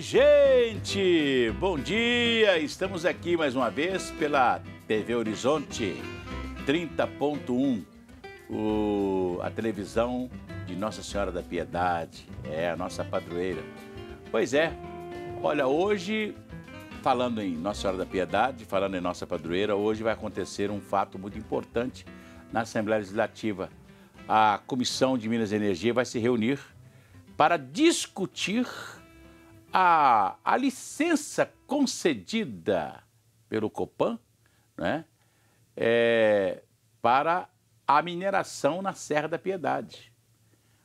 gente? Bom dia! Estamos aqui mais uma vez pela TV Horizonte 30.1, o... a televisão de Nossa Senhora da Piedade, é a nossa padroeira. Pois é, olha, hoje, falando em Nossa Senhora da Piedade, falando em nossa padroeira, hoje vai acontecer um fato muito importante na Assembleia Legislativa. A Comissão de Minas e Energia vai se reunir para discutir a, a licença concedida pelo Copan né, é, para a mineração na Serra da Piedade.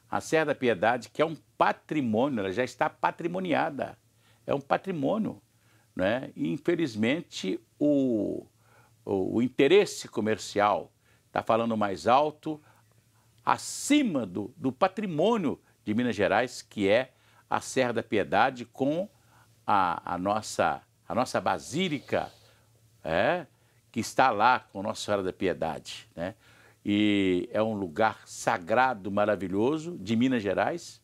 A Serra da Piedade, que é um patrimônio, ela já está patrimoniada, é um patrimônio. Né? E, infelizmente, o, o, o interesse comercial está falando mais alto, acima do, do patrimônio de Minas Gerais, que é a Serra da Piedade com a, a nossa, a nossa basílica, é, que está lá com Nossa Senhora da Piedade. Né? E é um lugar sagrado, maravilhoso, de Minas Gerais,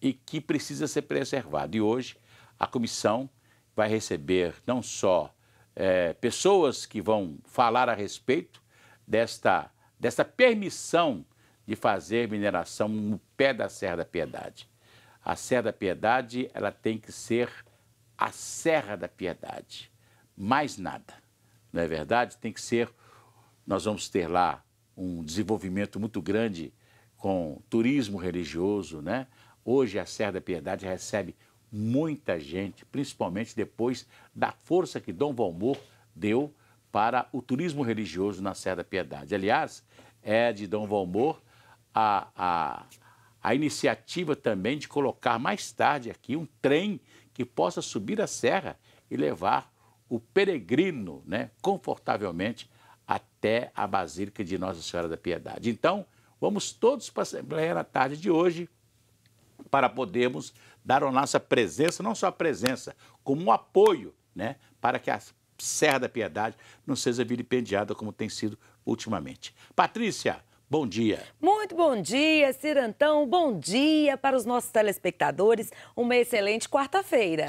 e que precisa ser preservado. E hoje a comissão vai receber não só é, pessoas que vão falar a respeito desta, desta permissão de fazer mineração no pé da Serra da Piedade, a Serra da Piedade, ela tem que ser a Serra da Piedade, mais nada. Não é verdade? Tem que ser. Nós vamos ter lá um desenvolvimento muito grande com turismo religioso, né? Hoje a Serra da Piedade recebe muita gente, principalmente depois da força que Dom Valmor deu para o turismo religioso na Serra da Piedade. Aliás, é de Dom Valmor a, a a iniciativa também de colocar mais tarde aqui um trem que possa subir a serra e levar o peregrino né, confortavelmente até a Basílica de Nossa Senhora da Piedade. Então, vamos todos para a Assembleia na tarde de hoje para podermos dar a nossa presença, não só a presença, como um apoio né, para que a Serra da Piedade não seja vilipendiada como tem sido ultimamente. Patrícia, Bom dia. Muito bom dia, Cirantão. Bom dia para os nossos telespectadores. Uma excelente quarta-feira.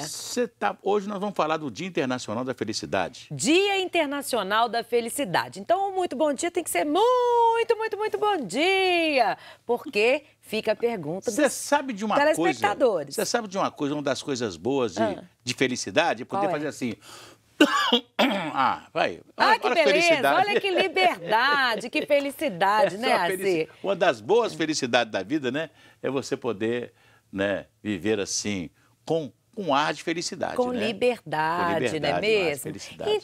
Tá... Hoje nós vamos falar do Dia Internacional da Felicidade. Dia Internacional da Felicidade. Então, muito bom dia tem que ser muito, muito, muito bom dia. Porque fica a pergunta Você sabe de uma telespectadores. Você sabe de uma coisa, uma das coisas boas de, ah. de felicidade? É poder é? fazer assim. Então, ah, vai. Ah, olha, ah, que olha beleza, olha que liberdade, que felicidade, é né, Asi? Uma das boas felicidades da vida, né, é você poder né, viver assim, com com ar de felicidade. Com né? liberdade, não né é mesmo?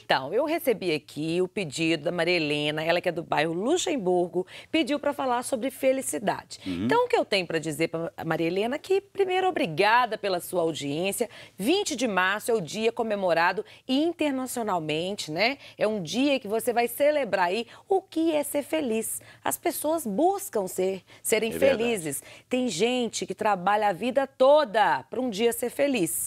então, eu recebi aqui o pedido da Maria Helena, ela que é do bairro Luxemburgo, pediu para falar sobre felicidade. Uhum. Então, o que eu tenho para dizer para Maria Helena é que, primeiro, obrigada pela sua audiência. 20 de março é o dia comemorado internacionalmente, né? É um dia que você vai celebrar aí o que é ser feliz. As pessoas buscam ser, serem é felizes. Tem gente que trabalha a vida toda para um dia ser feliz.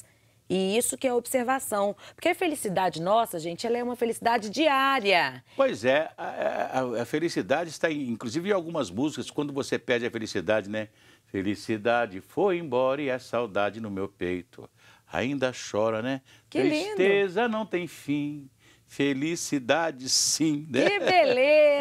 E isso que é observação. Porque a felicidade nossa, gente, ela é uma felicidade diária. Pois é, a, a, a felicidade está, em, inclusive, em algumas músicas, quando você pede a felicidade, né? Felicidade foi embora e a saudade no meu peito. Ainda chora, né? Que Tristeza lindo. não tem fim. Felicidade sim, né? Que beleza!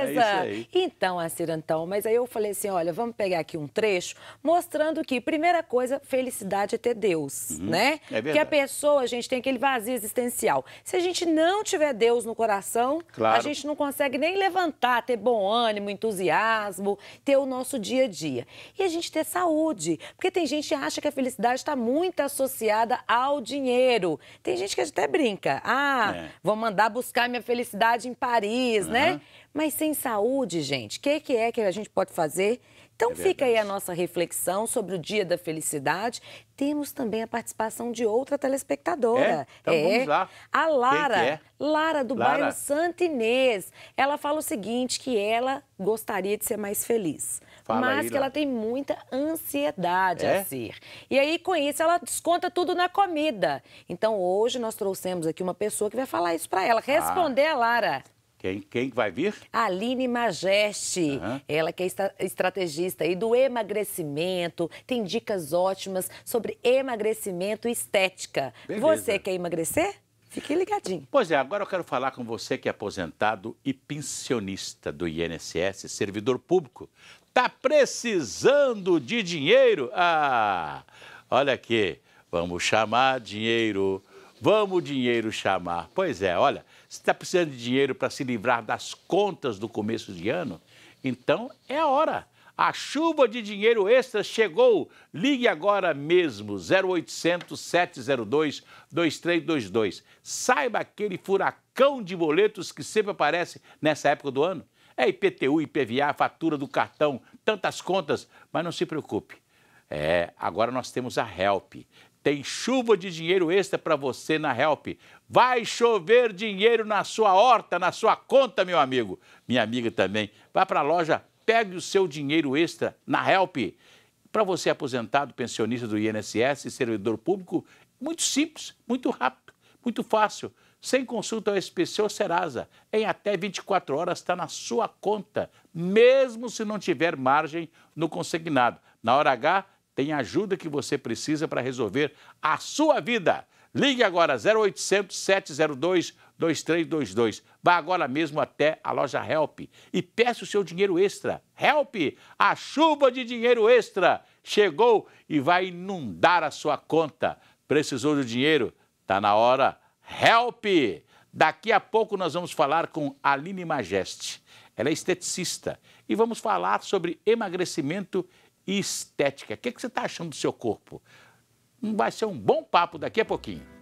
beleza? É então, Acirantão, mas aí eu falei assim, olha, vamos pegar aqui um trecho mostrando que, primeira coisa, felicidade é ter Deus, uhum. né? É verdade. Que a pessoa, a gente tem aquele vazio existencial. Se a gente não tiver Deus no coração, claro. a gente não consegue nem levantar, ter bom ânimo, entusiasmo, ter o nosso dia a dia. E a gente ter saúde, porque tem gente que acha que a felicidade está muito associada ao dinheiro. Tem gente que até brinca, ah, é. vou mandar buscar minha felicidade em Paris, uhum. né? Mas sem saúde, gente, o que, que é que a gente pode fazer? Então é fica aí a nossa reflexão sobre o Dia da Felicidade. Temos também a participação de outra telespectadora. É? Então é. vamos lá. A Lara, é? Lara do Lara. bairro Santa Inês. Ela fala o seguinte, que ela gostaria de ser mais feliz. Fala mas aí, que ela tem muita ansiedade é? a ser. E aí, com isso, ela desconta tudo na comida. Então, hoje nós trouxemos aqui uma pessoa que vai falar isso para ela. Ah. Responder ah. a Lara. Quem, quem vai vir? Aline Majeste. Uhum. Ela que é estrategista aí do emagrecimento, tem dicas ótimas sobre emagrecimento e estética. Beleza. Você quer emagrecer? Fique ligadinho. Pois é, agora eu quero falar com você que é aposentado e pensionista do INSS, servidor público. Tá precisando de dinheiro? Ah, olha aqui, vamos chamar dinheiro Vamos o dinheiro chamar. Pois é, olha, se está precisando de dinheiro para se livrar das contas do começo de ano, então é a hora. A chuva de dinheiro extra chegou. Ligue agora mesmo, 0800 702 2322. Saiba aquele furacão de boletos que sempre aparece nessa época do ano. É IPTU, IPVA, fatura do cartão, tantas contas, mas não se preocupe. É, agora nós temos a Help. Tem chuva de dinheiro extra para você na Help. Vai chover dinheiro na sua horta, na sua conta, meu amigo. Minha amiga também. Vá para a loja, pegue o seu dinheiro extra na Help. Para você aposentado, pensionista do INSS, servidor público, muito simples, muito rápido, muito fácil. Sem consulta ao SPC ou Serasa. Em até 24 horas está na sua conta, mesmo se não tiver margem no consignado. Na hora H, tem a ajuda que você precisa para resolver a sua vida. Ligue agora 0800 702 2322. Vá agora mesmo até a loja Help e peça o seu dinheiro extra. Help! A chuva de dinheiro extra chegou e vai inundar a sua conta. Precisou do dinheiro? Tá na hora. Help! Daqui a pouco nós vamos falar com Aline Majeste. Ela é esteticista e vamos falar sobre emagrecimento estética. O que você está achando do seu corpo? Hum, vai ser um bom papo daqui a pouquinho.